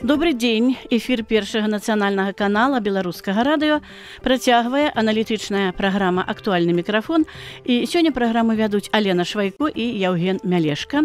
Добры дзень эфір першага нацыянальнага канала беларускага радыё працягвае аналітычная праграма актуальны мікрафон і сёння праграму вядуць Алена Швайко і Яўген Мялешка.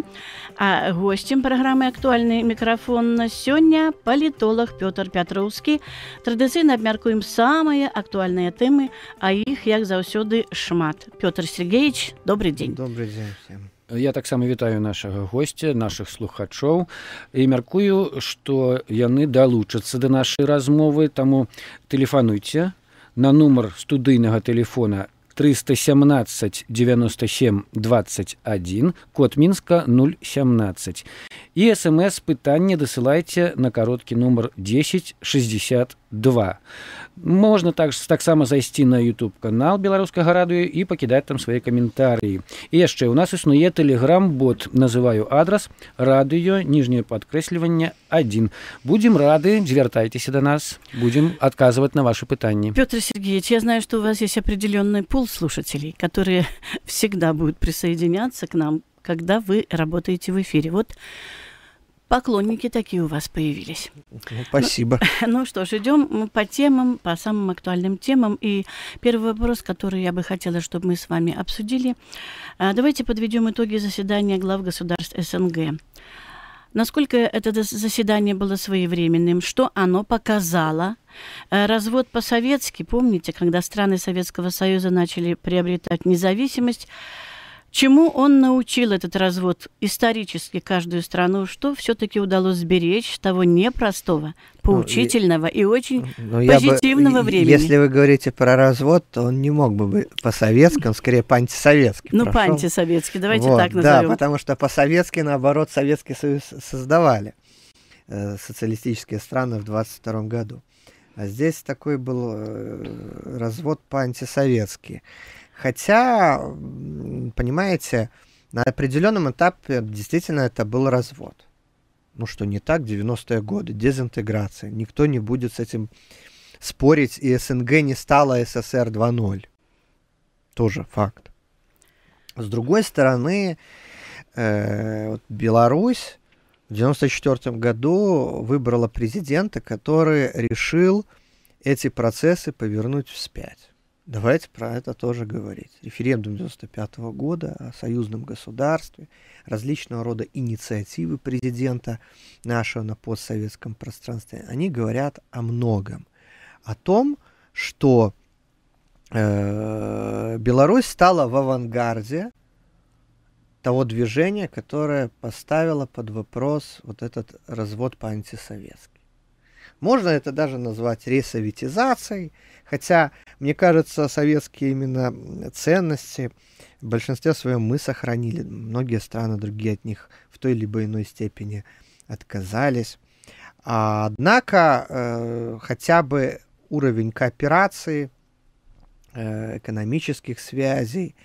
А госцем праграмы актуальны мікрафон на сёння палітолог Пётр Пятроўскі. Традыцыйна абмяркуем самыя актуальныя тэмы, а іх як заўсёды шмат. Пётр Сергеевич, добрый дзень. Добры дзень. Всем. Я таксама вітаю нашага госця, нашых слухачоў і мяркую, што яны далучацца да нашай размовы, таму тэлефануйце на нумар студыйнага телефона 317 97 21 код мінска 017. И смс-питання досилайте на короткий номер 1062. Можна також так само зайсці на YouTube канал беларускага радыё і пакідаць там свае каментарыі. І яшчэ у нас існуе тэлеграм-бот называю адрас радыё ніжняе падкрэсліванне 1. Будзем рады, звяртайцеся до нас, будем отказывать на ваши пытанні. Пётр Сергеевич, я знаю, что у вас есть определенный пул слушателей, которые всегда будут присоединяться к нам, когда вы работаете в эфире. Вот поклонники такие у вас появились. Ну, спасибо. Ну, ну что ж, идем по темам, по самым актуальным темам. И первый вопрос, который я бы хотела, чтобы мы с вами обсудили. А, давайте подведем итоги заседания глав государств СНГ. Насколько это заседание было своевременным, что оно показало? А, развод по-советски, помните, когда страны Советского Союза начали приобретать независимость, Чему он научил этот развод исторически каждую страну, что все-таки удалось сберечь того непростого, поучительного ну, и, и очень ну, ну позитивного бы, времени? Если вы говорите про развод, то он не мог бы быть по советски он скорее по-антисоветски. Ну, по-антисоветски, давайте вот, так назовем. Да, потому что по-советски, наоборот, Советский Союз создавали э, социалистические страны в 22 году. А здесь такой был э, развод по-антисоветски. Хотя, понимаете, на определенном этапе действительно это был развод. Ну что не так, 90-е годы, дезинтеграция. Никто не будет с этим спорить, и СНГ не стала СССР 2.0. Тоже факт. С другой стороны, э, Беларусь в 1994 году выбрала президента, который решил эти процессы повернуть вспять. Давайте про это тоже говорить. Референдум 1995 года о союзном государстве, различного рода инициативы президента нашего на постсоветском пространстве, они говорят о многом. О том, что э, Беларусь стала в авангарде того движения, которое поставило под вопрос вот этот развод по-антисоветски. Можно это даже назвать ресоветизацией, хотя мне кажется, советские именно ценности в большинстве своем мы сохранили. Многие страны, другие от них в той либо иной степени отказались. однако, э, хотя бы уровень кооперации, э, экономических связей,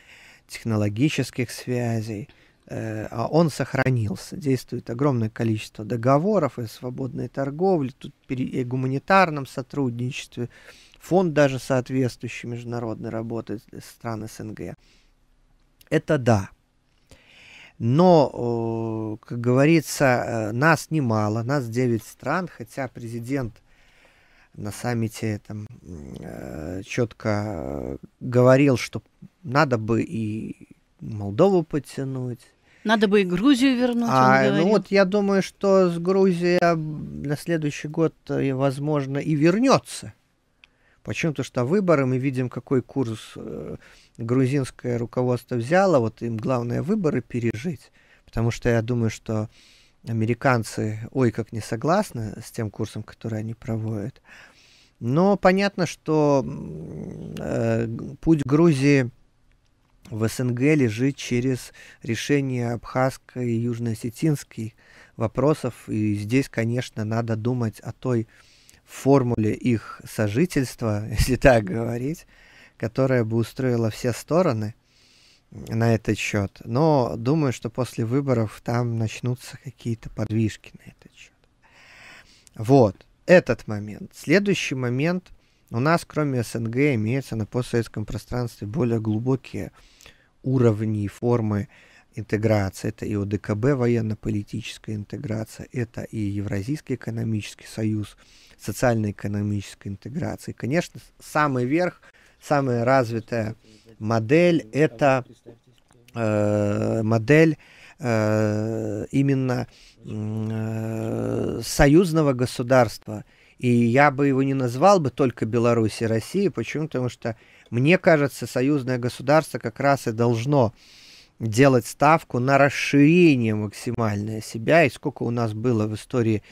технологических связей, э, а он сохранился. Действует огромное количество договоров и свободной торговли, тут и гуманитарном сотрудничестве, фонд даже соответствующий международной работы стран СНГ. Это да. Но, как говорится, э, нас немало, нас 9 стран, хотя президент на саммите там, э, четко э, говорил, что надо бы и Молдову подтянуть. Надо бы и Грузию вернуть. А, ну вот я думаю, что с Грузией на следующий год, возможно, и вернется. Почему? то, что выборы мы видим, какой курс э, грузинское руководство взяло. Вот им главное выборы пережить. Потому что я думаю, что американцы ой как не согласны с тем курсом, который они проводят. Но понятно, что э, путь Грузии в СНГ лежит через решение абхазской и южноосетинских вопросов. И здесь, конечно, надо думать о той формуле их сожительства, если так говорить, которая бы устроила все стороны на этот счет. Но думаю, что после выборов там начнутся какие-то подвижки на этот счет. Вот, этот момент. Следующий момент. У нас, кроме СНГ, имеются на постсоветском пространстве более глубокие уровни и формы интеграция, это и ОДКБ, военно-политическая интеграция, это и Евразийский экономический союз, социально-экономическая интеграция. И, конечно, самый верх, самая развитая модель – это э, модель э, именно э, союзного государства. И я бы его не назвал бы только Беларусь и а Россия. Почему? Потому что, мне кажется, союзное государство как раз и должно э, делать ставку на расширение максимальное себя, и сколько у нас было в истории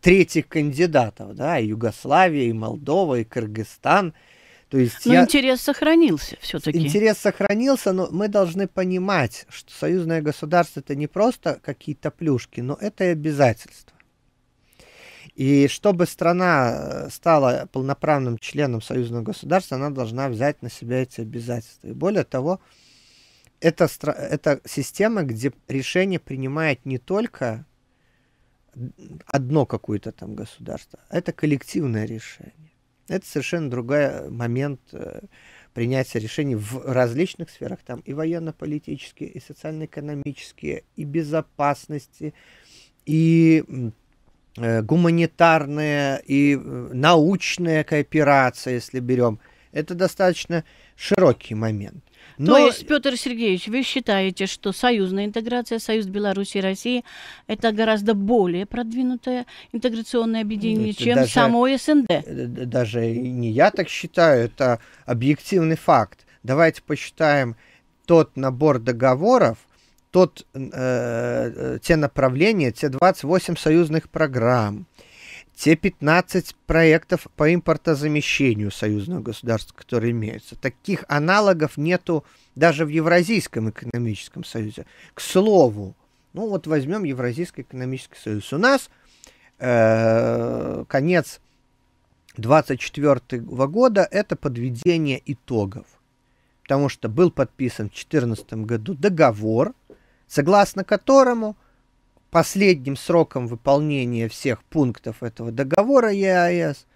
третьих кандидатов, да, и Югославия, и Молдова, и Кыргызстан. То есть но я... интерес сохранился все-таки. Интерес сохранился, но мы должны понимать, что союзное государство это не просто какие-то плюшки, но это и обязательства. И чтобы страна э, стала полноправным членом союзного государства, она должна взять на себя эти обязательства. И более того, это, это система, где решение принимает не только одно какое-то там государство, а это коллективное решение. Это совершенно другой э, момент э, принятия решений в различных сферах, там и военно-политические, и социально-экономические, и безопасности, и э, гуманитарная и научная кооперация, если берем, это достаточно широкий момент. Но... То есть, Петр Сергеевич, вы считаете, что союзная интеграция, союз Беларуси и России, это гораздо более продвинутое интеграционное объединение, чем даже, само СНД? Э, э, даже не я так считаю, это объективный факт. Давайте посчитаем тот набор договоров, тот, э, э, те направления, те 28 союзных программ – те 15 проектов по импортозамещению союзных государств, которые имеются. Таких аналогов нету даже в Евразийском экономическом союзе. К слову, ну вот возьмем Евразийский экономический союз. У нас э, конец 24 года это подведение итогов. Потому что был подписан в 2014 году договор, согласно которому – последним сроком выполнения всех пунктов этого договора ЕАЭС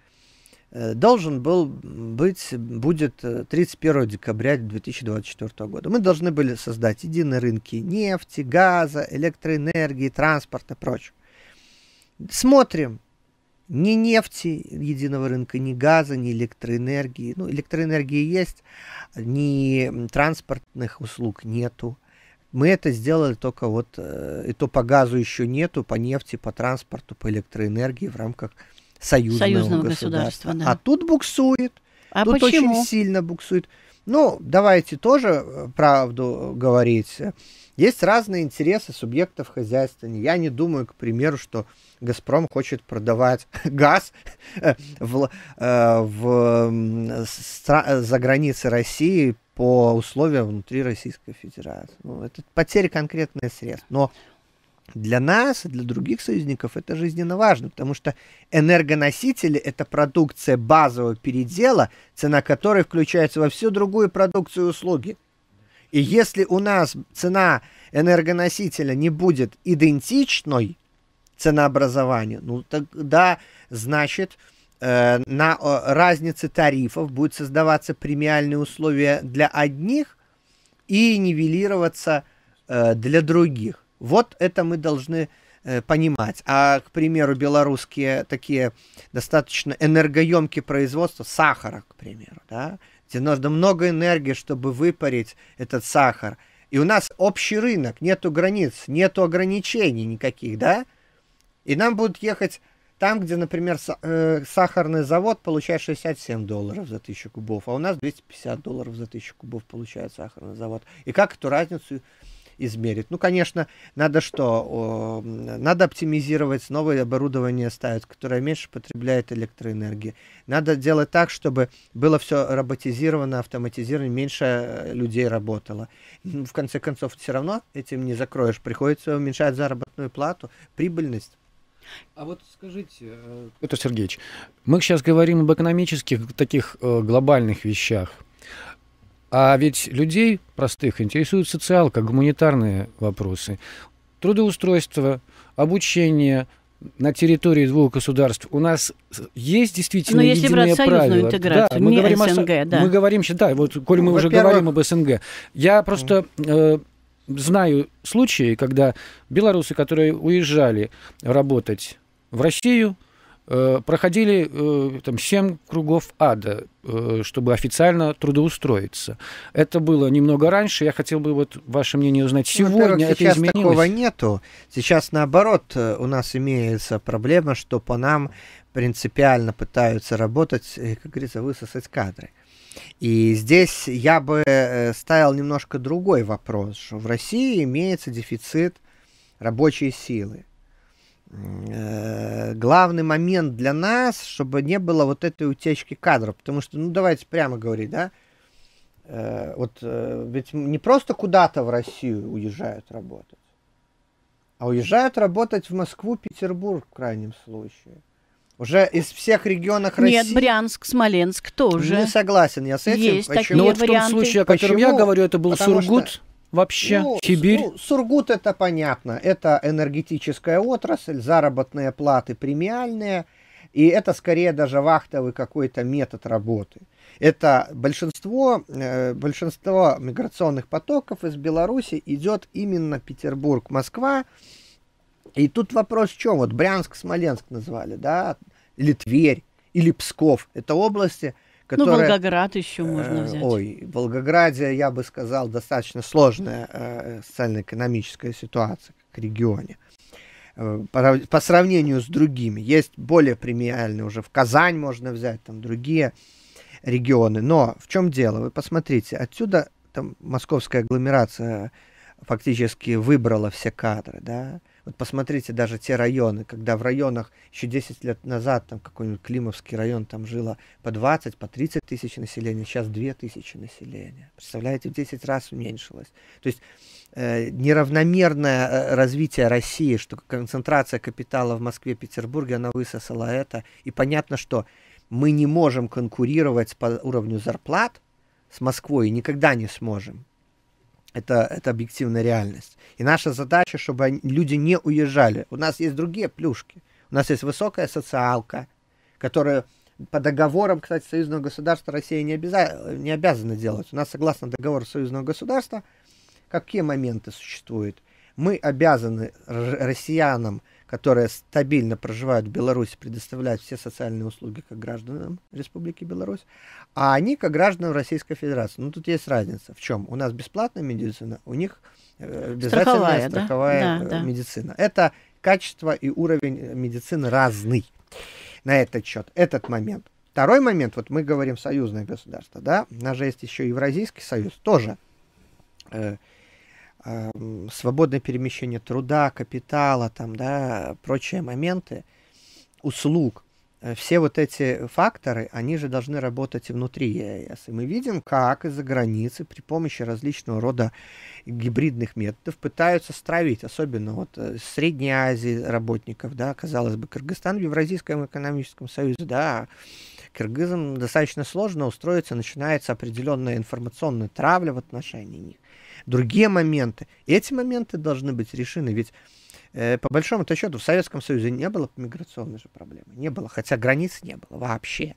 э, должен был быть, будет 31 э, декабря 2024 года. Мы должны были создать единые рынки нефти, газа, электроэнергии, транспорта и прочего. Смотрим, ни нефти единого рынка, ни газа, ни электроэнергии. Ну, электроэнергии есть, ни транспортных услуг нету. Мы это сделали только вот, э, и то по газу еще нету, по нефти, по транспорту, по электроэнергии в рамках союзного, союзного государства. государства да. А тут буксует, а тут почему? очень сильно буксует. Ну, давайте тоже э, правду говорить. Есть разные интересы субъектов хозяйства. Я не думаю, к примеру, что «Газпром» хочет продавать газ э, в, э, в, в, за границы России по условиям внутри Российской Федерации. Ну, это потеря конкретных средств. Но для нас и для других союзников это жизненно важно, потому что энергоносители – это продукция базового передела, цена которой включается во всю другую продукцию и услуги. И если у нас цена энергоносителя не будет идентичной ценообразованию, ну тогда значит – Э, на разнице тарифов будут создаваться премиальные условия для одних и нивелироваться э, для других. Вот это мы должны э, понимать. А, к примеру, белорусские такие достаточно энергоемкие производства сахара, к примеру, да, где нужно много энергии, чтобы выпарить этот сахар. И у нас общий рынок, нету границ, нету ограничений никаких, да? И нам будут ехать там, где, например, э, сахарный завод получает 67 долларов за тысячу кубов, а у нас 250 долларов за тысячу кубов получает сахарный завод. И как эту разницу измерить? Ну, конечно, надо что? Надо оптимизировать новое оборудование ставить, которое меньше потребляет электроэнергии. Надо делать так, чтобы было все роботизировано, автоматизировано, меньше э, людей работало. Ну, в конце концов, все равно этим не закроешь. Приходится уменьшать заработную плату, прибыльность. А вот скажите... Э, Петр Сергеевич, мы сейчас говорим об экономических таких э, глобальных вещах. А ведь людей простых интересует социалка, гуманитарные вопросы. Трудоустройство, обучение, на территории двух государств у нас есть действительно Но ну, если единое брать правило. союзную интеграцию, да, мы не говорим СНГ, о... да. Мы говорим сейчас, да, вот, коль ну, мы уже говорим об СНГ. Я просто э, знаю случаи, когда белорусы, которые уезжали работать в Россию, э, проходили э, там семь кругов ада, э, чтобы официально трудоустроиться. Это было немного раньше. Я хотел бы вот ваше мнение узнать. Ну, Сегодня это сейчас изменилось? такого нету. Сейчас наоборот у нас имеется проблема, что по нам принципиально пытаются работать, как говорится, высосать кадры. И здесь я бы э, ставил немножко другой вопрос, что в России имеется дефицит рабочей силы. Э, главный момент для нас, чтобы не было вот этой утечки кадров, потому что, ну давайте прямо говорить, да, э, вот ведь не просто куда-то в Россию уезжают работать, а уезжают работать в Москву, Петербург в крайнем случае – уже из всех регионов России. Нет, Брянск, Смоленск тоже. Не согласен я с этим. Есть Почему? такие Но ну, вот в том случае, о котором Почему? я говорю, это был Потому Сургут. Что вообще? Ну, Сибирь? Ну, Сургут это понятно. Это энергетическая отрасль, заработные платы премиальные. И это скорее даже вахтовый какой-то метод работы. Это большинство, э, большинство миграционных потоков из Беларуси идет именно Петербург, Москва. И тут вопрос в чем? Вот Брянск, Смоленск назвали, да, или Тверь, или Псков. Это области, ну, которые... Ну, Волгоград еще э, можно взять. Ой, в Волгограде, я бы сказал, достаточно сложная э, социально-экономическая ситуация, как регионе э, по сравнению с другими. Есть более премиальные уже. В Казань можно взять, там другие регионы. Но в чем дело? Вы посмотрите, отсюда там московская агломерация фактически выбрала все кадры, да. Вот посмотрите даже те районы, когда в районах еще 10 лет назад, там какой-нибудь Климовский район, там жило по 20, по 30 тысяч населения, сейчас 2 тысячи населения. Представляете, в 10 раз уменьшилось. То есть э, неравномерное э, развитие России, что концентрация капитала в Москве, Петербурге, она высосала это. И понятно, что мы не можем конкурировать по уровню зарплат с Москвой, никогда не сможем это, это объективная реальность. И наша задача, чтобы люди не уезжали. У нас есть другие плюшки. У нас есть высокая социалка, которая по договорам, кстати, союзного государства Россия не, обяза... не обязана делать. У нас, согласно договору союзного государства, какие моменты существуют? Мы обязаны россиянам которые стабильно проживают в Беларуси, предоставляют все социальные услуги как гражданам Республики Беларусь, а они как гражданам Российской Федерации. Ну, тут есть разница. В чем? У нас бесплатная медицина, у них э, обязательная страховая, страховая да? Э, медицина. Да. Это качество и уровень э, медицины разный на этот счет, этот момент. Второй момент, вот мы говорим союзное государство, да, у нас же есть еще Евразийский союз, тоже Эм, свободное перемещение труда, капитала, там, да, прочие моменты, услуг. Э, все вот эти факторы, они же должны работать внутри ЕС. А И мы видим, как из-за границы при помощи различного рода гибридных методов пытаются стравить, особенно вот э, Средней Азии работников, да, казалось бы, Кыргызстан в Евразийском экономическом союзе, да, кыргызам достаточно сложно устроиться, начинается определенная информационная травля в отношении них другие моменты. Эти моменты должны быть решены, ведь э, по большому-то счету в Советском Союзе не было миграционной же проблемы, не было, хотя границ не было вообще.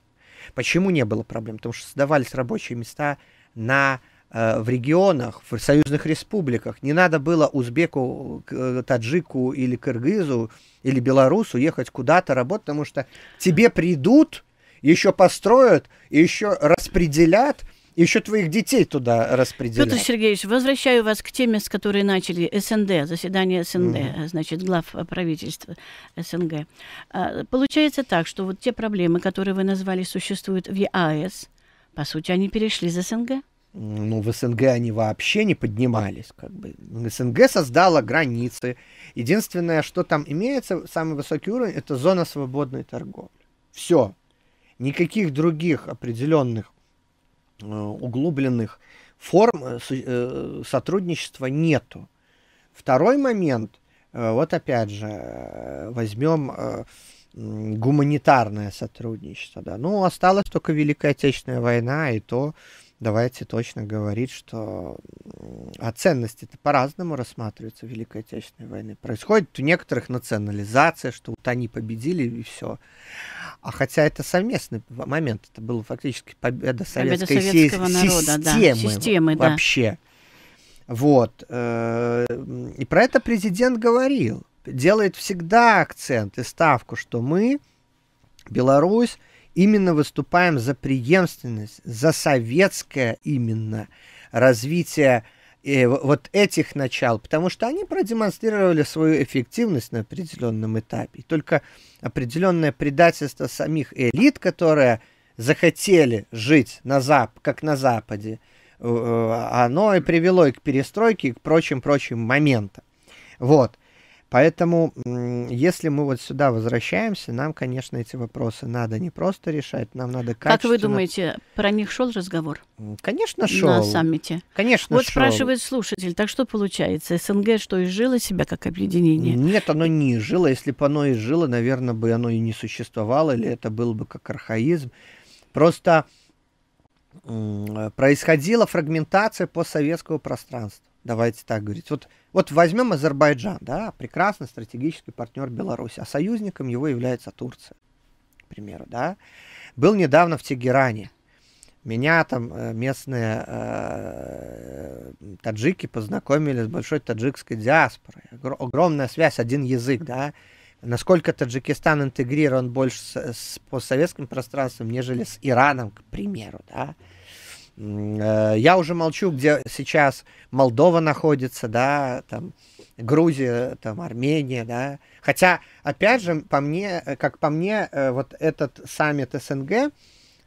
Почему не было проблем? Потому что создавались рабочие места на э, в регионах, в союзных республиках. Не надо было узбеку, э, таджику или кыргызу или белорусу ехать куда-то работать, потому что тебе придут, еще построят, еще распределят – еще твоих детей туда распределять. Петр Сергеевич, возвращаю вас к теме, с которой начали СНД, заседание СНД, mm-hmm. значит, глав правительства СНГ. А, получается так, что вот те проблемы, которые вы назвали, существуют в ЕАЭС, по сути, они перешли за СНГ? ну, в СНГ они вообще не поднимались. Как бы. СНГ создала границы. Единственное, что там имеется, самый высокий уровень, это зона свободной торговли. Все. Никаких других определенных Э, углубленных форм э, э, сотрудничества нету. Второй момент, вот опять же, возьмем гуманитарное сотрудничество. Да. Ну, осталась только Великая Отечественная война, и то давайте точно говорить, что а ценности-то по-разному рассматриваются в Великой Отечественной войны. Происходит у некоторых национализация, что вот они победили и все. А хотя это совместный момент, это была фактически победа советской победа советского си- народа, системы, да. системы вообще. Да. Вот. Э, и про это президент говорил. Делает всегда акцент и ставку, что мы, Беларусь, именно выступаем за преемственность, за советское именно развитие э, вот этих начал, потому что они продемонстрировали свою эффективность на определенном этапе. И только определенное предательство самих элит, которые захотели жить на зап, как на Западе, э, э, оно и привело и к перестройке, и к прочим-прочим моментам. Вот. Поэтому, если мы вот сюда возвращаемся, нам, конечно, эти вопросы надо не просто решать, нам надо качественно... Как вы думаете, про них шел разговор? Конечно, шел. На саммите? Конечно, Вот шел. спрашивает слушатель, так что получается, СНГ что, изжило себя как объединение? Нет, оно не изжило. Если бы оно изжило, наверное, бы оно и не существовало, или это был бы как архаизм. Просто э, происходила фрагментация по советского пространства давайте так говорить. Вот, вот возьмем Азербайджан, да, прекрасный стратегический партнер Беларуси, а союзником его является Турция, к примеру, да. Был недавно в Тегеране, меня там э, местные э, таджики познакомили с большой таджикской диаспорой. Огромная связь, один язык, да. Насколько Таджикистан интегрирован больше с, с постсоветским пространством, нежели с Ираном, к примеру, да. Э, Э, я уже молчу, где сейчас Молдова находится, да, там Грузия, там Армения, да. Хотя, опять же, по мне, э, как по мне, э, вот этот саммит СНГ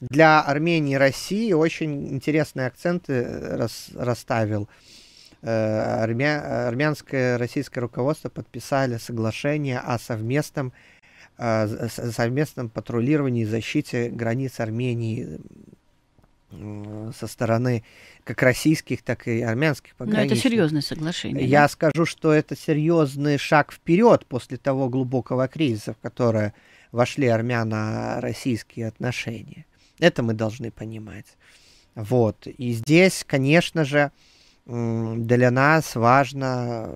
для Армении и России очень интересные акценты рас, расставил. Армя... Армянское российское руководство подписали соглашение о совместном совместном патрулировании и защите границ Армении со стороны как российских, так и армянских пограничных. Но это серьезное соглашение. Я да? скажу, что это серьезный шаг вперед после того глубокого кризиса, в которое вошли армяно-российские отношения. Это мы должны понимать. Вот. И здесь, конечно же, для нас важно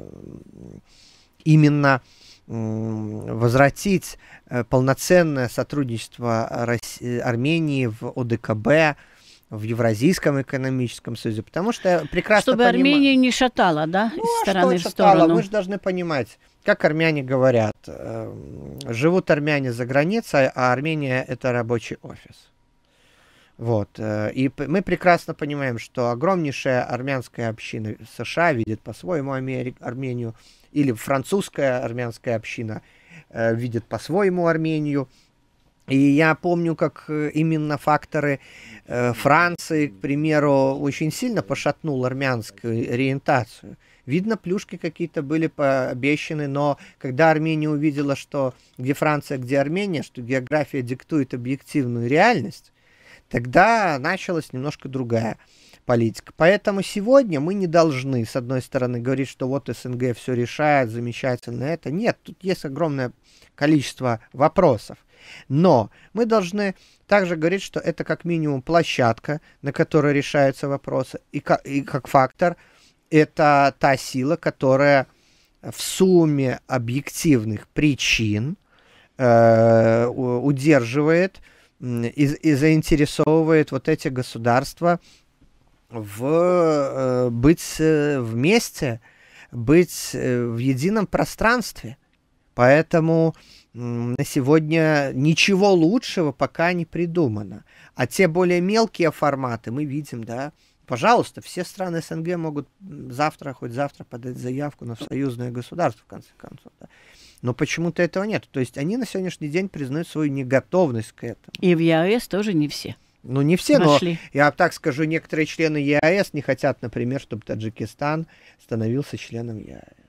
именно возвратить э, полноценное сотрудничество Армении в ОДКБ, в Евразийском экономическом союзе, потому что я прекрасно Чтобы поним... Армения не шатала, да, ну, из а стороны что в шатала? сторону. Вы же должны понимать, как армяне говорят, э, живут армяне за границей, а Армения – это рабочий офис. Вот. Э, и мы прекрасно понимаем, что огромнейшая армянская община США видит по-своему Амери... Армению, или французская армянская община э, видит по-своему Армению – и я помню, как э, именно факторы э, Франции, к примеру, очень сильно пошатнул армянскую ориентацию. Видно, плюшки какие-то были пообещаны, но когда Армения увидела, что где Франция, где Армения, что география диктует объективную реальность, тогда началась немножко другая политика. Поэтому сегодня мы не должны, с одной стороны, говорить, что вот СНГ все решает, замечательно это. Нет, тут есть огромное количество вопросов. Но мы должны также говорить, что это как минимум площадка, на которой решаются вопросы, и как, и как фактор это та сила, которая в сумме объективных причин э, удерживает и, и заинтересовывает вот эти государства в э, быть э, вместе, быть э, в едином пространстве. Поэтому на сегодня ничего лучшего пока не придумано. А те более мелкие форматы мы видим, да, пожалуйста, все страны СНГ могут завтра, хоть завтра подать заявку на союзное государство, в конце концов. Да. Но почему-то этого нет. То есть они на сегодняшний день признают свою неготовность к этому. И в ЕАЭС тоже не все. Ну, не все, Нашли. но я так скажу, некоторые члены ЕАЭС не хотят, например, чтобы Таджикистан становился членом ЕАЭС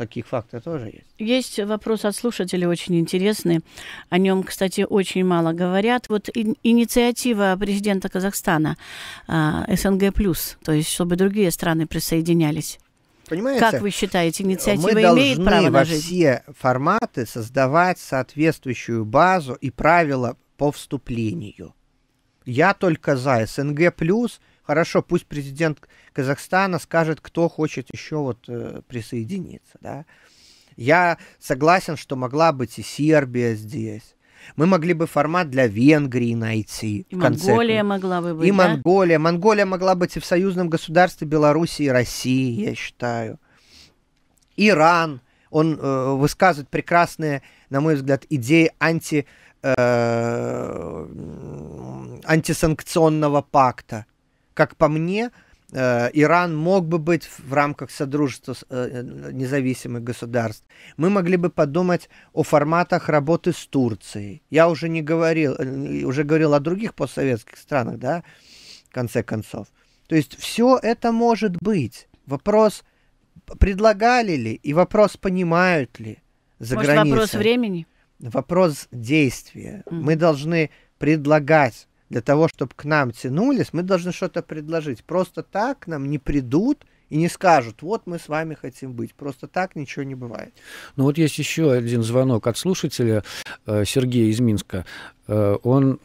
такие факты тоже есть. Есть вопрос от слушателей очень интересный. О нем, кстати, очень мало говорят. Вот инициатива президента Казахстана а, СНГ+, плюс, то есть чтобы другие страны присоединялись. Понимаете? Как вы считаете, инициатива имеет право на жизнь? все форматы создавать соответствующую базу и правила по вступлению. Я только за СНГ+, плюс хорошо, пусть президент Казахстана скажет, кто хочет еще вот э, присоединиться, да. Я согласен, что могла быть и Сербия здесь. Мы могли бы формат для Венгрии найти. И в конце. Монголия могла бы быть. И да? Монголия. Монголия могла быть и в союзном государстве Беларуси и России, я считаю. Иран. Он э, высказывает прекрасные, на мой взгляд, идеи анти, э, антисанкционного пакта. Как по мне, э, Иран мог бы быть в рамках Содружества э, э, независимых государств. Мы могли бы подумать о форматах работы с Турцией. Я уже не говорил, уже говорил о других постсоветских странах, да, в конце концов. То есть все это может быть. Вопрос, предлагали ли, и вопрос, понимают ли за Может, границей. вопрос времени? Вопрос действия. Mm. Мы должны предлагать для того, чтобы к нам тянулись, мы должны что-то предложить. Просто так к нам не придут и не скажут, вот мы с вами хотим быть. Просто так ничего не бывает. Ну вот есть еще один звонок от слушателя э, Сергея из Минска. Э, он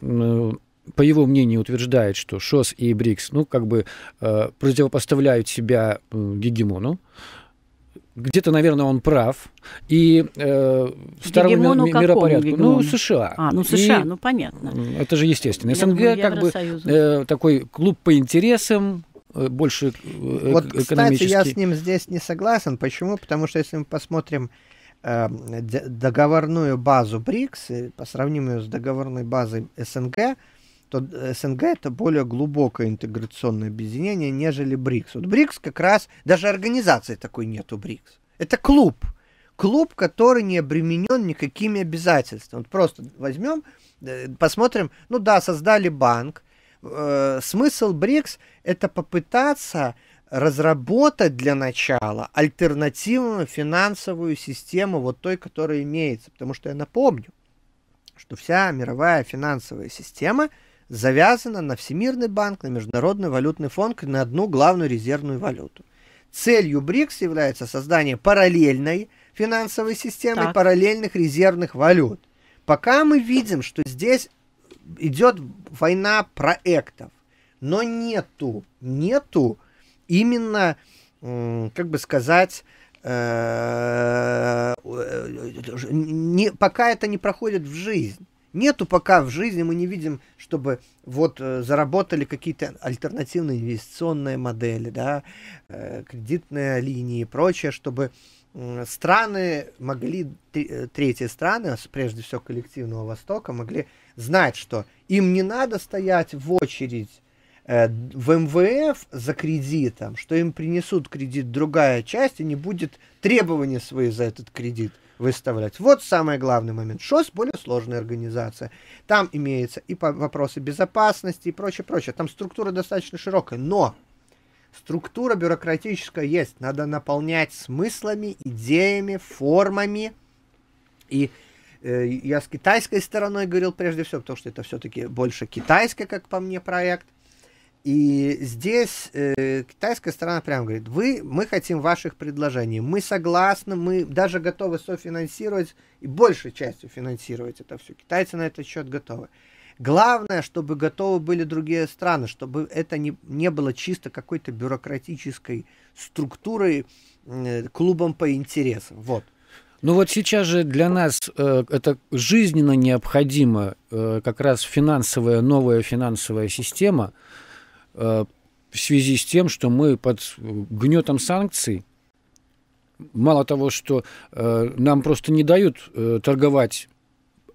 по его мнению, утверждает, что ШОС и БРИКС, ну, как бы э, противопоставляют себя э, гегемону, где-то, наверное, он прав. И э, второму ми- миропорядку. Ну, США. А, ну США, и, ну понятно. Это же естественно. СНГ Я как бы э, такой клуб по интересам, э, больше э, э вот, экономический. Кстати, я с ним здесь не согласен. Почему? Потому что если мы посмотрим э, договорную базу БРИКС, э, по сравнению с договорной базой СНГ, то СНГ это более глубокое интеграционное объединение, нежели БРИКС. Вот БРИКС как раз, даже организации такой нету БРИКС. Это клуб. Клуб, который не обременен никакими обязательствами. Вот просто возьмем, э, посмотрим, ну да, создали банк. Э, смысл БРИКС это попытаться разработать для начала альтернативную финансовую систему вот той, которая имеется. Потому что я напомню, что вся мировая финансовая система – завязана на Всемирный банк, на Международный валютный фонд и на одну главную резервную валюту. Целью БРИКС является создание параллельной финансовой системы, так. параллельных резервных валют. Пока мы видим, что здесь идет война проектов, но нету, нету именно, как бы сказать, не, пока это не проходит в жизнь. Нету пока в жизни, мы не видим, чтобы вот э, заработали какие-то альтернативные инвестиционные модели, да, э, кредитные линии и прочее, чтобы страны могли, э, третьи страны, прежде всего коллективного Востока, могли знать, что им не надо стоять в очередь в МВФ за кредитом, что им принесут кредит другая часть и не будет требования свои за этот кредит – выставлять. Вот самый главный момент. ШОС более сложная организация. Там имеются и вопросы безопасности и прочее, прочее. Там структура достаточно широкая, но структура бюрократическая есть. Надо наполнять смыслами, идеями, формами. И э, я с китайской стороной говорил прежде всего, потому что это все-таки больше китайский как по мне, проект. И здесь э, китайская сторона прямо говорит, вы, мы хотим ваших предложений, мы согласны, мы даже готовы софинансировать и большей частью финансировать это все. Китайцы на этот счет готовы. Главное, чтобы готовы были другие страны, чтобы это не, не было чисто какой-то бюрократической структурой, э, клубом по интересам. Вот. Ну вот сейчас же для нас э, это жизненно необходимо, э, как раз финансовая, новая финансовая система, в связи с тем, что мы под гнетом санкций, мало того, что э, нам просто не дают э, торговать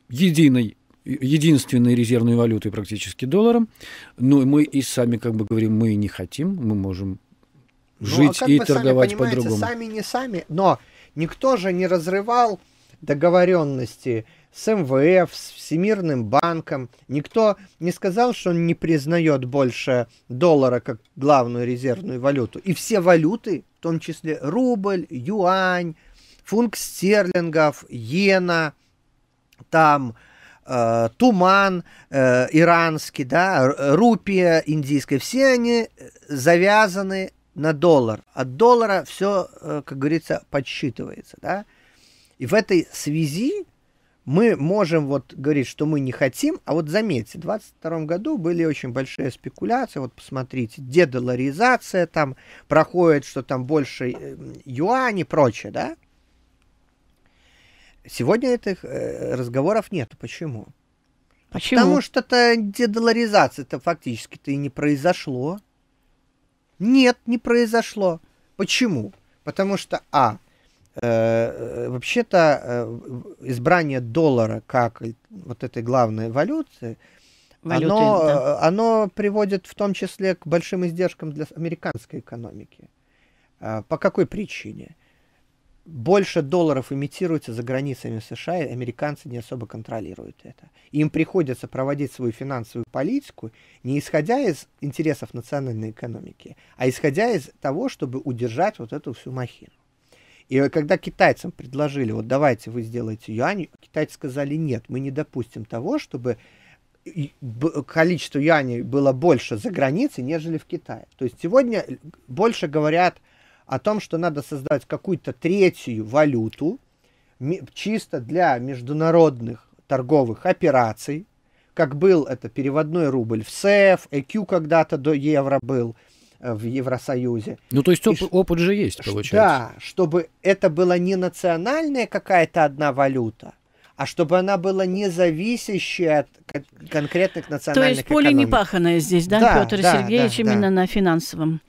единой единственной резервной валютой практически долларом, но мы и сами как бы говорим, мы не хотим, мы можем жить ну, а и торговать по-другому. Сами не сами, но никто же не разрывал договоренности с МВФ, с Всемирным банком. Никто не сказал, что он не признает больше доллара как главную резервную валюту. И все валюты, в том числе рубль, юань, фунт стерлингов, иена, там э, туман э, иранский, да, рупия индийская, все они завязаны на доллар. От доллара все, э, как говорится, подсчитывается, да. И в этой связи мы можем вот говорить, что мы не хотим, а вот заметьте, в 22 году были очень большие спекуляции, вот посмотрите, дедоларизация там проходит, что там больше э, юань и прочее, да? Сегодня этих э, разговоров нет. Почему? А Почему? Потому что-то дедоларизация это фактически-то и не произошло. Нет, не произошло. Почему? Потому что, а, Э, э, вообще-то э, избрание доллара как вот этой главной валюты, Валюты, оно, да. оно приводит в том числе к большим издержкам для американской экономики. По какой причине? Больше долларов имитируется за границами США, и американцы не особо контролируют это. Им приходится проводить свою финансовую политику не исходя из интересов национальной экономики, а исходя из того, чтобы удержать вот эту всю махину. И когда китайцам предложили, вот давайте вы сделаете юань, китайцы сказали, нет, мы не допустим того, чтобы количество юаней было больше за границей, нежели в Китае. То есть сегодня больше говорят о том, что надо создать какую-то третью валюту чисто для международных торговых операций, как был это переводной рубль в СЭФ, EQ когда-то до евро был – Э, в Евросоюзе. Ну, то есть оп- опыт же есть, получается. Да, чтобы это была не национальная какая-то одна валюта, а чтобы она была независящая от конкретных национальных То есть поле не непаханное здесь, да, да Петр да, Сергеевич, да, именно да. на финансовом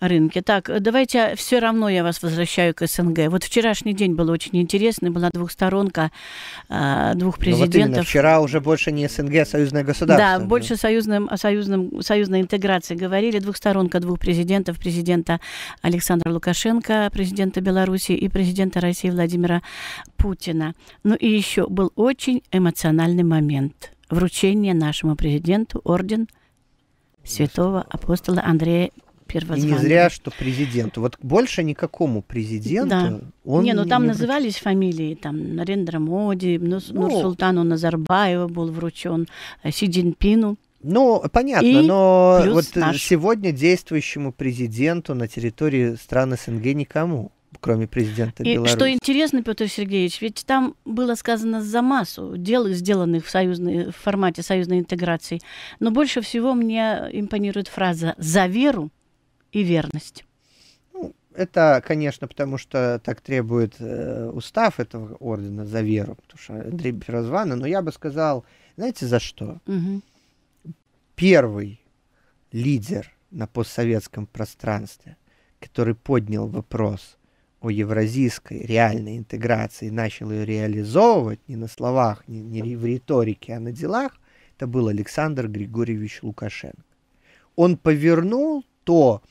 рынке. Так, давайте а, все равно я вас возвращаю к СНГ. Вот вчерашний день был очень интересный, была двухсторонка а, двух президентов. Ну, вот вчера уже больше не СНГ, а союзное государство. Да, больше союзным, о союзном, союзной интеграции говорили. Двухсторонка двух президентов, президента Александра Лукашенко, президента Беларуси и президента России Владимира Путина. Ну и еще был очень эмоциональный момент – вручение нашему президенту орден святого апостола Андрея Первозванного. И не зря, что президенту. Вот больше никакому президенту да. он не, ну там не назывались вруч... фамилии, там Нарендра Моди, ну Нурсултану Назарбаеву был вручен, э, Си Цзиньпину. Ну, понятно, и но вот наш. сегодня действующему президенту на территории стран СНГ никому кроме президента и Беларуси. Что интересно, Петр Сергеевич, ведь там было сказано за массу дел, сделанных в, союзной, в формате союзной интеграции, но больше всего мне импонирует фраза «за веру и верность». Ну, это, конечно, потому что так требует э, устав этого ордена за веру, потому что Андрей Пирозвана, но я бы сказал, знаете, за что? Угу. Первый лидер на постсоветском пространстве, который поднял вопрос о евразийской реальной интеграции начал ее реализовывать не на словах, не, не в риторике, а на делах, это был Александр Григорьевич Лукашенко. Он повернул то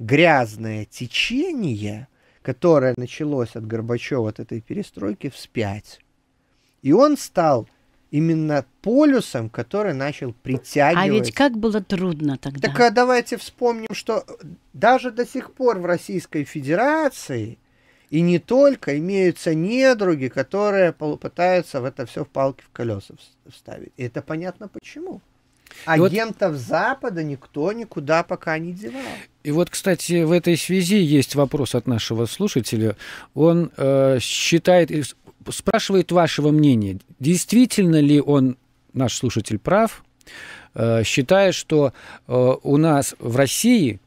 грязное течение, которое началось от Горбачева, от этой перестройки, вспять. И он стал именно полюсом, который начал притягивать. А ведь как было трудно тогда. Так а давайте вспомним, что даже до сих пор в Российской Федерации – и не только имеются недруги, которые пытаются в это все в палки в колеса вставить. И это понятно почему. Агентов вот... Запада никто никуда пока не девал. И вот, кстати, в этой связи есть вопрос от нашего слушателя. Он э, считает, спрашивает вашего мнения, действительно ли он, наш слушатель, прав, э, считая, что э, у нас в России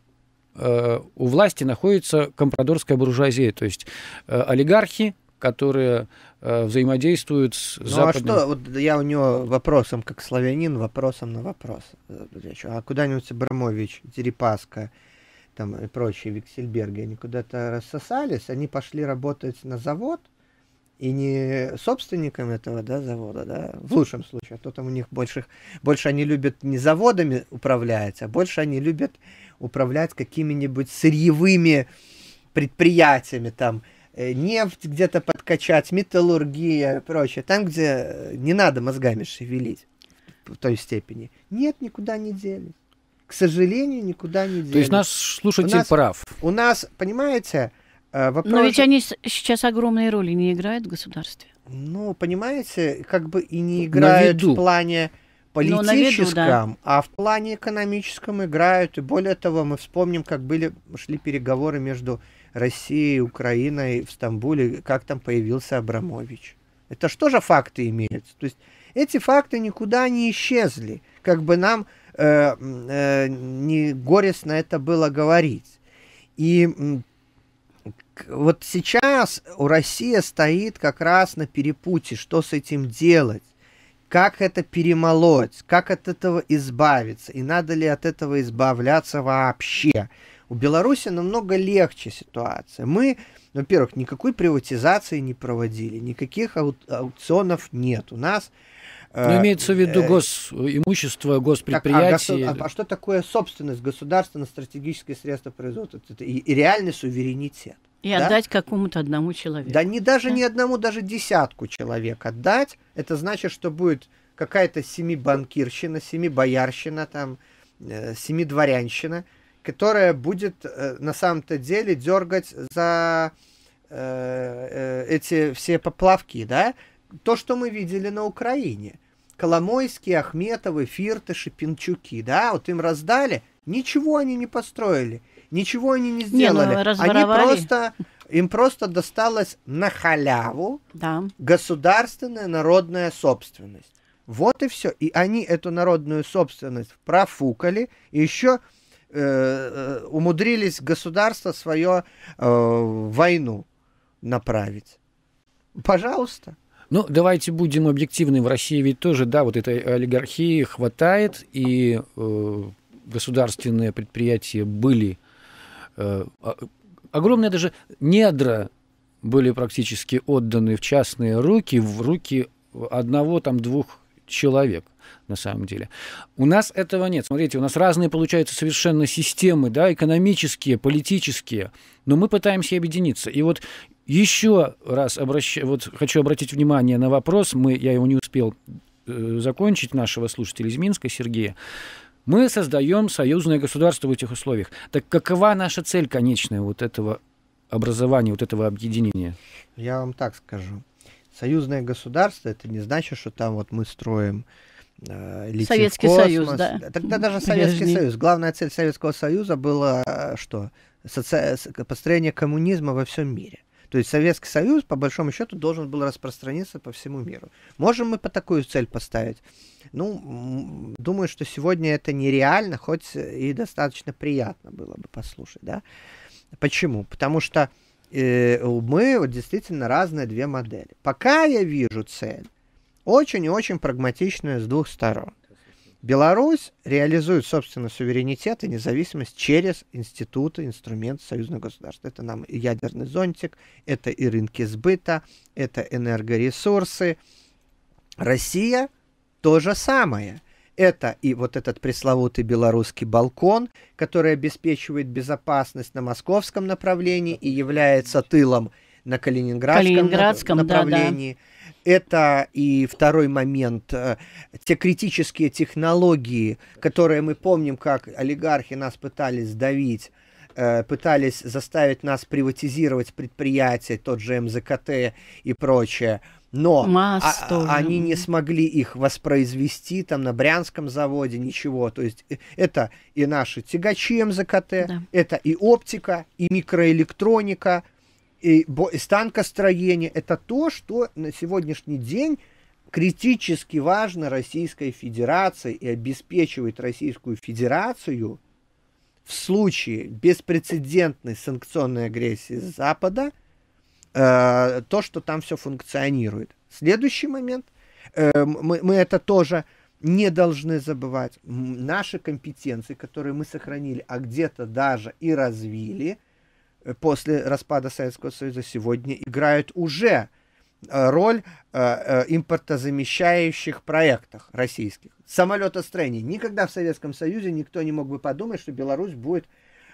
Э, у власти находится компрадорская буржуазия, то есть э, олигархи, которые э, взаимодействуют с ну, а западным... а что, вот я у него вопросом, как славянин, вопросом на вопрос А куда-нибудь Абрамович, Дерипаска там, и прочие Виксельберги, они куда-то рассосались, они пошли работать на завод, и не собственником этого да, завода, да, в лучшем случае, а то там у них больше, больше они любят не заводами управлять, а больше они любят управлять какими-нибудь сырьевыми предприятиями, там, э, нефть где-то подкачать, металлургия и прочее, там, где э, не надо мозгами шевелить в той степени. Нет, никуда не делись. К сожалению, никуда не делись. То есть наш слушатель у нас, прав. У нас, понимаете, э, вопрос... Но ведь они сейчас огромные роли не играют в государстве. Ну, понимаете, как бы и не играют в плане ну, политическом, виду, да. а в плане экономическом играют. И более того, мы вспомним, как были шли переговоры между Россией и Украиной в Стамбуле, как там появился Абрамович. Это что же факты имеются? То есть эти факты никуда не исчезли, как бы нам э, э, не горестно это было говорить. И вот сейчас у России стоит как раз на перепуте, что с этим делать как это перемолоть, как от этого избавиться, и надо ли от этого избавляться вообще. У Беларуси намного легче ситуация. Мы, во-первых, никакой приватизации не проводили, никаких ау аукционов нет. У нас э, но ну, имеется в виду э, гос, имущество, госпредприятие. Так, а, а, а, что такое собственность государства на стратегические средства производства? Это и, и реальный суверенитет. И да? отдать какому-то одному человеку. Да не даже да? не одному, даже десятку человек отдать. Это значит, что будет какая-то семибанкирщина, семибоярщина, там, э, семидворянщина, которая будет э, на самом-то деле дергать за э, э эти все поплавки, да? То, что мы видели на Украине. Коломойские, Ахметовы, Фиртыши, Пинчуки, да, вот им раздали, ничего они не построили. Ничего они не сделали. Не, ну, они просто им просто досталась на халяву да. государственная народная собственность. Вот и все. И они эту народную собственность профукали, и еще э, э, умудрились государство свое э, войну направить. Пожалуйста. Ну, давайте будем объективны. В России ведь тоже, да, вот этой олигархии хватает, и э, государственные предприятия были Э, а, огромные даже недра были практически отданы в частные руки, в руки одного, там, двух человек на самом деле. У нас этого нет. Смотрите, у нас разные, получаются совершенно системы, да, экономические, политические, но мы пытаемся объединиться. И вот еще раз обращ... вот хочу обратить внимание на вопрос, мы, я его не успел э, закончить, нашего слушателя из Минска, Сергея, мы создаем союзное государство в этих условиях. Так какова наша цель конечная вот этого образования, вот этого объединения? Я вам так скажу. Союзное государство это не значит, что там вот мы строим э, летим Советский в космос. Союз, да. Тогда даже Советский Нижний. Союз. Главная цель Советского Союза была э, что? Соци... Построение коммунизма во всем мире. То есть Советский Союз, по большому счету, должен был распространиться по всему миру. Можем мы по такую цель поставить? Ну, думаю, что сегодня это нереально, хоть и достаточно приятно было бы послушать, да? Почему? Потому что э, мы вот, действительно разные две модели. Пока я вижу цель, очень и очень прагматичная с двух сторон. Беларусь реализует собственный суверенитет и независимость через институты, инструмент союзного государства. Это нам и ядерный зонтик, это и рынки сбыта, это энергоресурсы. Россия то же самое. Это и вот этот пресловутый белорусский балкон, который обеспечивает безопасность на московском направлении и является тылом на Калининградском, Калининградском направлении. Да, да. Это и второй момент. Э, те критические технологии, которые мы помним, как олигархи нас пытались сдавить, э, пытались заставить нас приватизировать предприятия, тот же МЗКТ и прочее. Но а, а, они не смогли их воспроизвести там на Брянском заводе, ничего. То есть э, это и наши тягачи МЗКТ, да. это и оптика, и микроэлектроника – и станкостроение – это то, что на сегодняшний день критически важно Российской Федерации и обеспечивает Российскую Федерацию в случае беспрецедентной санкционной агрессии Запада э, то, что там все функционирует. Следующий момент, э, мы, мы это тоже не должны забывать, наши компетенции, которые мы сохранили, а где-то даже и развили – после распада Советского Союза сегодня играют уже э, роль э, э, импортозамещающих проектах российских. Самолетостроение. Никогда в Советском Союзе никто не мог бы подумать, что Беларусь будет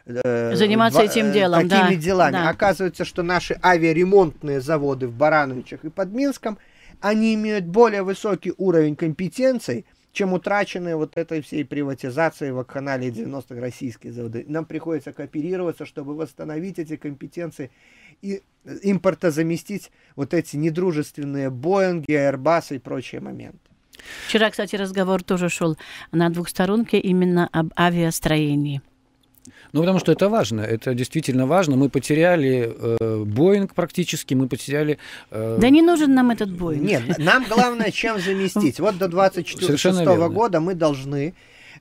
заниматься в, этим делом. Такими да, делами. Да. Оказывается, что наши авиаремонтные заводы в Барановичах и под Минском, они имеют более высокий уровень компетенций чем утрачены вот этой всей приватизации в канале 90-х российские заводы. Нам приходится кооперироваться, чтобы восстановить эти компетенции и э, импорта заместить вот эти недружественные Боинги, Airbus и прочие моменты. Вчера, кстати, разговор тоже шел на двухсторонке именно об авиастроении. Ну, потому что это важно, это действительно важно. Мы потеряли э, Боинг практически, мы потеряли... Э... Да не нужен нам этот Боинг. Нет, нам главное чем заместить. Вот до 2024 года мы должны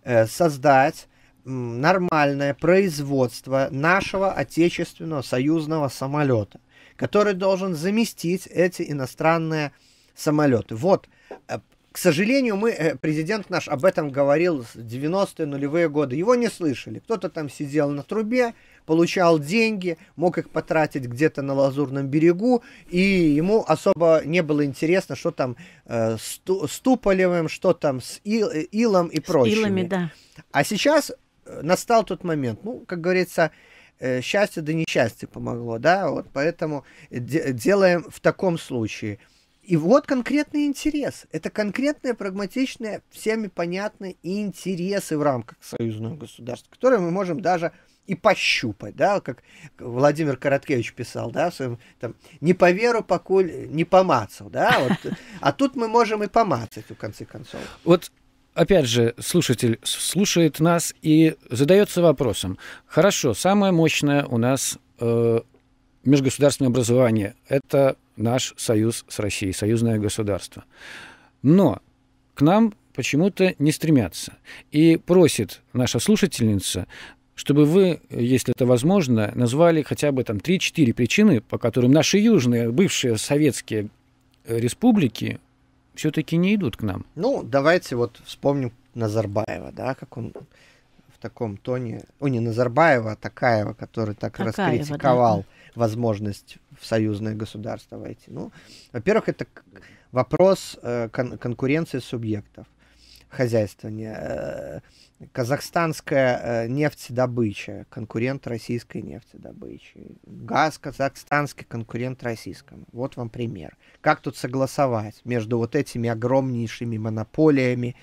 э, создать нормальное производство нашего отечественного союзного самолета, который должен заместить эти иностранные самолеты. Вот э, к сожалению, мы, э, президент наш об этом говорил с 90-е, нулевые годы. Его не слышали. Кто-то там сидел на трубе, получал деньги, мог их потратить где-то на Лазурном берегу, и ему особо не было интересно, что там э, с, Туполевым, что там с Ил, э, Илом и прочим. Илами, да. А сейчас э, настал тот момент, ну, как говорится, э, счастье да несчастье помогло, да, вот поэтому де делаем в таком случае – и вот конкретный интерес. Это конкретные, прагматичные, всеми понятные интересы в рамках союзного государства, которые мы можем даже и пощупать, да, как Владимир Короткевич писал, да, в своем, там, не по веру, покуль не помацал, да, вот, а тут мы можем и помацать, в конце концов. Вот опять же, слушатель слушает нас и задается вопросом. Хорошо, самое мощное у нас э, межгосударственное образование – это наш союз с Россией, союзное государство. Но к нам почему-то не стремятся. И просит наша слушательница, чтобы вы, если это возможно, назвали хотя бы там 3-4 причины, по которым наши южные, бывшие советские э, республики все-таки не идут к нам. Ну, давайте вот вспомним Назарбаева, да, как он в таком тоне, о, не Назарбаева, а Такаева, который так Такаева, раскритиковал да возможность в союзное государство войти? Ну, во-первых, это вопрос э, кон- конкуренции субъектов хозяйствования. Э, казахстанская э, нефтедобыча, конкурент российской нефтедобычи. Газ казахстанский, конкурент российскому. Вот вам пример. Как тут согласовать между вот этими огромнейшими монополиями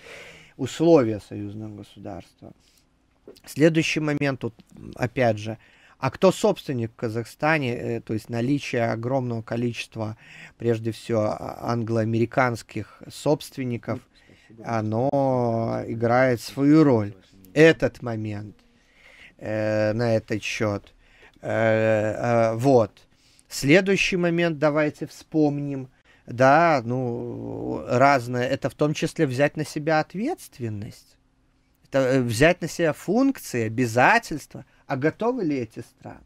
условия союзного государства? Следующий момент, тут, опять же, а кто собственник в Казахстане, э, то есть наличие огромного количества, прежде всего, а, англоамериканских собственников, оно играет свою роль. Этот момент э, на этот счет. Э, э, вот. Следующий момент давайте вспомним. Да, ну, разное. Это в том числе взять на себя ответственность. Это э, взять на себя функции, обязательства, а готовы ли эти страны?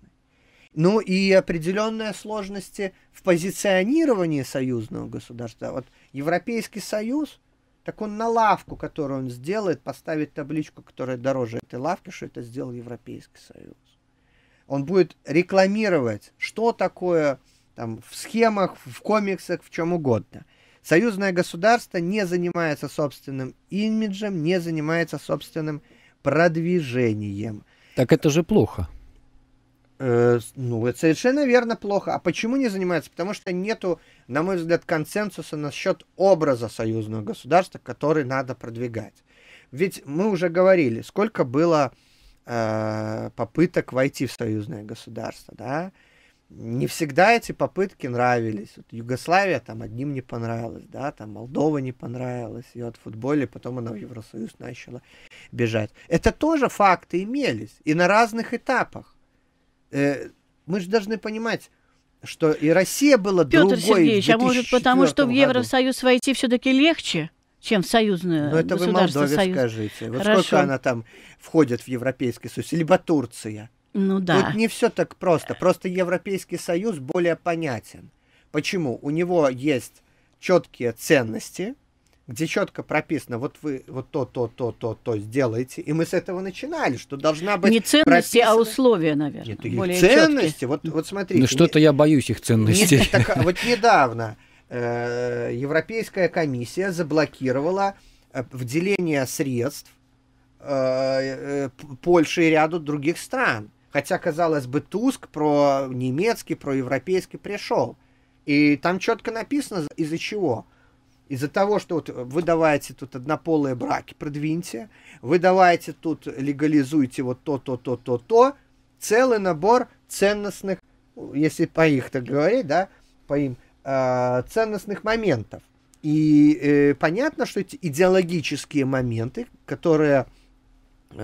Ну и определенные сложности в позиционировании союзного государства. Вот Европейский Союз, так он на лавку, которую он сделает, поставит табличку, которая дороже этой лавки, что это сделал Европейский Союз. Он будет рекламировать, что такое там, в схемах, в комиксах, в чем угодно. Союзное государство не занимается собственным имиджем, не занимается собственным продвижением – так это же плохо. Э, ну, это совершенно верно плохо. А почему не занимается? Потому что нету, на мой взгляд, консенсуса насчет образа союзного государства, который надо продвигать. Ведь мы уже говорили, сколько было э, попыток войти в союзное государство, да? не всегда эти попытки нравились. Вот Югославия там одним не понравилась, да, там Молдова не понравилась, ее от футболе потом она в Евросоюз начала бежать. Это тоже факты имелись, и на разных этапах. Э, мы же должны понимать, что и Россия была Петр другой Сергеевич, а может потому, что в Евросоюз году. войти все-таки легче? чем в союзную Ну, это вы Молдове Союз. скажите. Вот Хорошо. сколько она там входит в Европейский Союз? Либо Турция? Ну да. Тут не все так просто. Просто Европейский Союз более понятен. Почему? У него есть четкие ценности, где четко прописано, вот вы вот то, то, то, то, то сделаете. И мы с этого начинали, что должна быть... Не ценности, а прописана... а условия, наверное. Нет, более ценности, четкие. вот, вот смотрите. Ну что-то я боюсь их ценностей. А вот недавно э, Европейская комиссия заблокировала э, вделение средств э, э Польши и ряду других стран Хотя, казалось бы, Туск про немецкий, про европейский пришел. И там четко написано, из-за чего. Из-за того, что вот вы давайте тут однополые браки, продвиньте, вы давайте тут легализуйте вот то, то, то, то, то, целый набор ценностных, если по их так говорить, да, по им, э, ценностных моментов. И э, понятно, что эти идеологические моменты, которые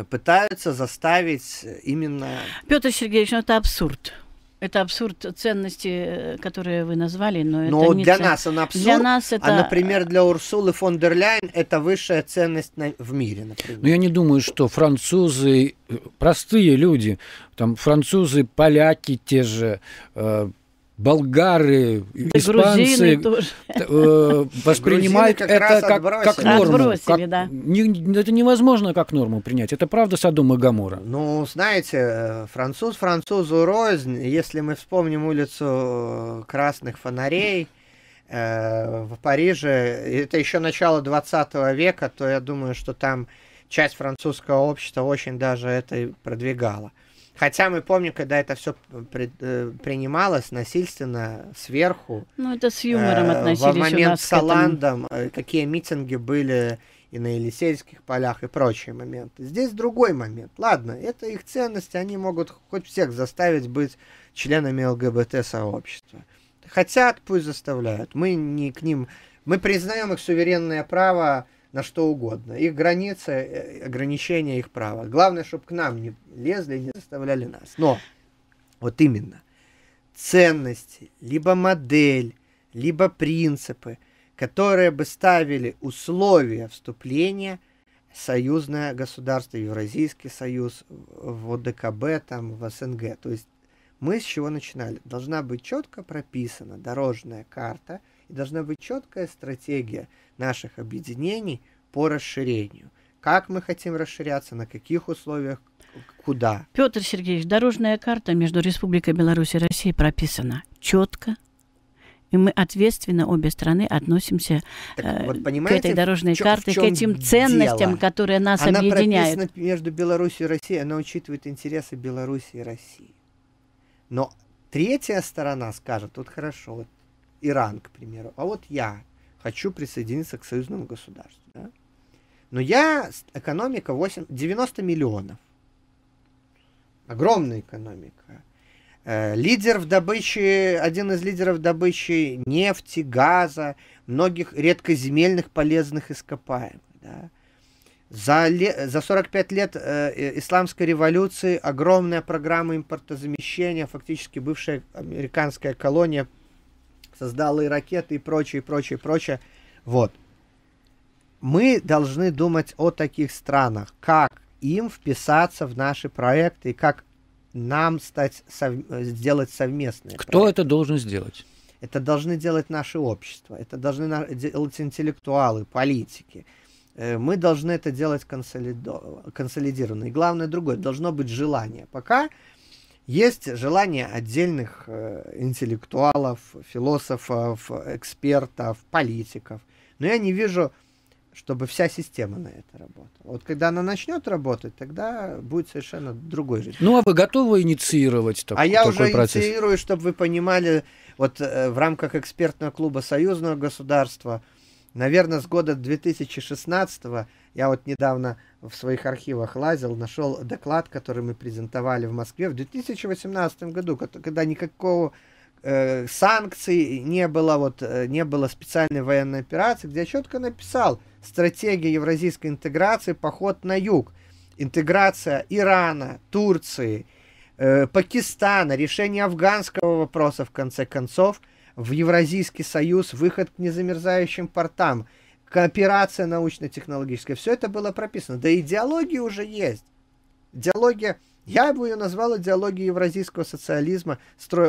пытаются заставить именно... Петр Сергеевич, ну это абсурд. Это абсурд ценности, э, которые вы назвали, но, но ну, это не для ц... нас он абсурд. Для нас а, это... А, например, для Урсулы фон дер Ляйен это высшая ценность на... в мире, например. Но ну, я не думаю, что французы, э, простые люди, там французы, поляки те же, э, болгары, да испанцы э, воспринимают как это как, как норму. как, да. не, это невозможно как норму принять. Это правда Содом и Гамора. Ну, знаете, э, француз французу рознь. Если мы вспомним улицу э, красных фонарей, э, в Париже, это еще начало 20 века, то я думаю, что там часть французского общества очень даже это продвигала. Хотя мы помним, когда это все при, э, принималось насильственно сверху. Ну, это с юмором э, относились. В момент у нас с Оландом, э, какие митинги были и на Елисейских полях, и прочие моменты. Здесь другой момент. Ладно, это их ценности, они могут хоть всех заставить быть членами ЛГБТ-сообщества. Хотят, пусть заставляют. Мы не к ним... Мы признаем их суверенное право на что угодно. Их границы, э, ограничения их права. Главное, чтобы к нам не лезли и не заставляли нас. Но вот именно ценности, либо модель, либо принципы, которые бы ставили условия вступления – союзное государство, Евразийский союз, в ОДКБ, там, в СНГ. То есть мы с чего начинали? Должна быть четко прописана дорожная карта – и должна быть четкая стратегия наших объединений по расширению. Как мы хотим расширяться, на каких условиях, куда. Петр Сергеевич, дорожная карта между Республикой Беларусь и Россией прописана четко, и мы ответственно обе страны относимся так, э, вот, к этой дорожной карте, к этим ценностям, дело? которые нас она объединяют. Она прописана между Беларусью и Россией, она учитывает интересы Беларуси и России. Но третья сторона скажет, вот хорошо, вот Иран, к примеру, а вот я хочу присоединиться к союзному государству. Да? Но я, экономика 8, 90 миллионов. Огромная экономика. Э, лидер в добыче, один из лидеров добычи нефти, газа, многих редкоземельных полезных ископаемых. Да? За, ле, за 45 лет э, э, исламской революции огромная программа импортозамещения, фактически бывшая американская колония создал и ракеты, и прочее, прочее, прочее. Вот. Мы должны думать о таких странах, как им вписаться в наши проекты и как нам стать сов... сделать совместные. Кто проекты. это должен сделать? Это должны делать наши общества, это должны делать интеллектуалы, политики. Э, мы должны это делать консолидо... консолидированно. И главное другое, должно быть желание. Пока есть желание отдельных э, интеллектуалов, философов, экспертов, политиков. Но я не вижу, чтобы вся система на это работала. Вот когда она начнет работать, тогда будет совершенно другой результат. Ну, а вы готовы инициировать такой процесс? А я уже процесс? инициирую, чтобы вы понимали, вот э, в рамках экспертного клуба союзного государства, наверное, с года 2016 я вот недавно в своих архивах лазил, нашел доклад, который мы презентовали в Москве в 2018 году, когда никакого э, санкций не было, вот э, не было специальной военной операции, где я четко написал стратегия евразийской интеграции, поход на юг, интеграция Ирана, Турции, э, Пакистана, решение афганского вопроса в конце концов в Евразийский союз, выход к незамерзающим портам – кооперация научно-технологическая. Все это было прописано. Да идеология уже есть. Идеология, я бы ее назвал идеологией евразийского социализма,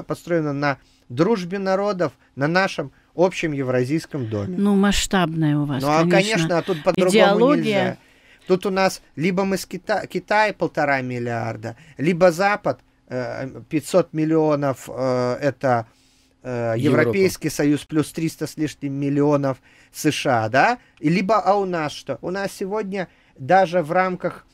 построена на дружбе народов, на нашем общем евразийском доме. Ну, масштабная у вас, Ну, а, конечно. а, конечно, а тут по-другому идеология... нельзя. Тут у нас либо мы с Кита... Китай полтора миллиарда, либо Запад 500 э, миллионов, э, это э, Европейский Европа. Союз, плюс 300 с лишним миллионов – США, да, либо а у нас что? У нас сегодня даже в рамках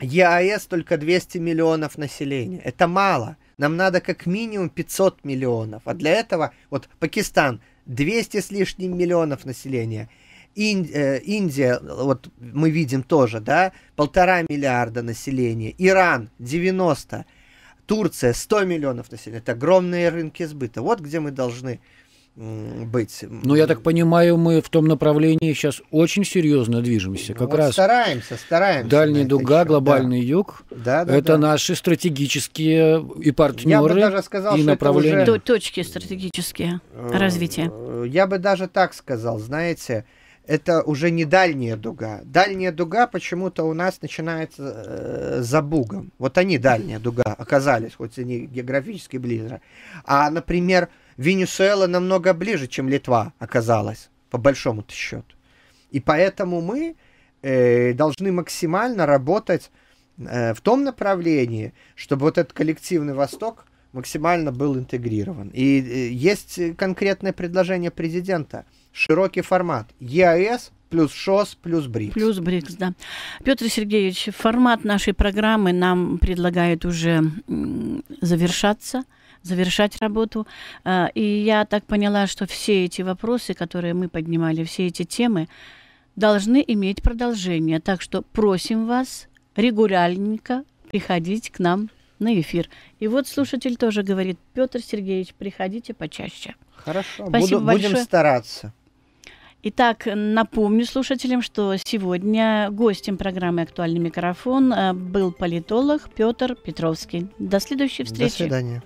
ЕАЭС только 200 миллионов населения. Это мало. Нам надо как минимум 500 миллионов. А для этого, вот Пакистан, 200 с лишним миллионов населения. Э, Индия, вот мы видим тоже, да, полтора миллиарда населения. Иран 90. Турция 100 миллионов населения. Это огромные рынки сбыта. Вот где мы должны быть. Ну, я так понимаю, мы в том направлении сейчас очень серьезно движемся. Как ну, вот раз стараемся, стараемся. Дальняя дуга, еще. глобальный да. юг. Да, да, это да. наши стратегические и партнеры. Я бы даже сказал, и направления. уже... точки стратегические э, развития. Я бы даже так сказал, знаете, это уже не дальняя дуга. Дальняя дуга почему-то у нас начинается э, за бугом. Вот они, дальняя дуга, оказались, хоть они географически ближе. А, например, Венесуэла намного ближе, чем Литва оказалась, по большому-то счету. И поэтому мы э, должны максимально работать э, в том направлении, чтобы вот этот коллективный Восток максимально был интегрирован. И э, есть конкретное предложение президента – широкий формат. EIS плюс ШОС, плюс БРИКС. Плюс БРИКС, да. Петр Сергеевич, формат нашей программы нам предлагает уже завершаться завершать работу. А, и я так поняла, что все эти вопросы, которые мы поднимали, все эти темы, должны иметь продолжение. Так что просим вас регулярненько приходить к нам на эфир. И вот слушатель тоже говорит, Петр Сергеевич, приходите почаще. Хорошо, Спасибо Буду, большое. будем стараться. Итак, напомню слушателям, что сегодня гостем программы «Актуальный микрофон» э, был политолог Петр Петровский. До следующей встречи. До свидания.